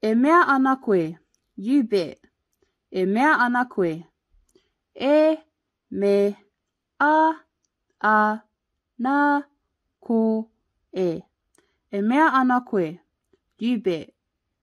E mea ana koe. You bet. E mea ana koe. E me a a na ko e. E mea ana koe. You bet.